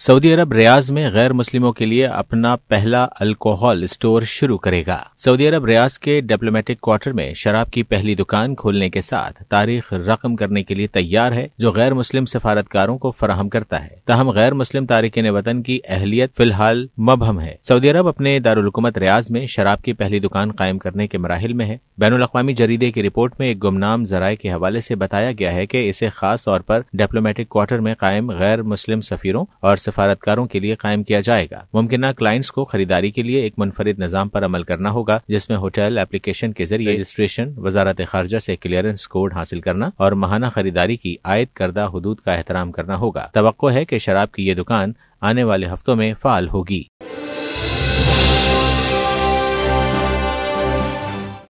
Saudi अरब रियाज में गैर मुस्लिमों के लिए अपना पहला अल्कोहल स्टोर शुरू करेगा सऊदी अरब रियाज के डिप्लोमेटिक क्वार्टर में शराब की पहली दुकान खोलने के साथ तारीख रकम करने के लिए तैयार है जो गैर मुस्लिम सफारतकारों को फराहम करता है तहम गैर मुस्लिम तारकिन वतन की अहलियत फिलहाल मबहम है सऊदी अरब अपने दारकूमत रियाज में शराब की पहली दुकान कायम करने के मराहल में है बैन अवी जरीदे की रिपोर्ट में एक गुमनाम जराये के हवाले से बताया गया है कि इसे खास तौर पर डिप्लोमेटिक क्वार्टर में कायम गैर मुस्लिम सफीरों और सफारतकारों के लिए कायम किया जाएगा मुमकिन क्लाइंट्स को खरीदारी के लिए एक मुनफरद निज़ाम पर अमल करना होगा जिसमें होटल एप्लीकेशन के जरिए रजिस्ट्रेशन वजारत खारजा से क्लियरेंस कोड हासिल करना और महाना खरीदारी की आयद करदा हदूद का एहतराम करना होगा तो है की शराब की ये दुकान आने वाले हफ्तों में फाल होगी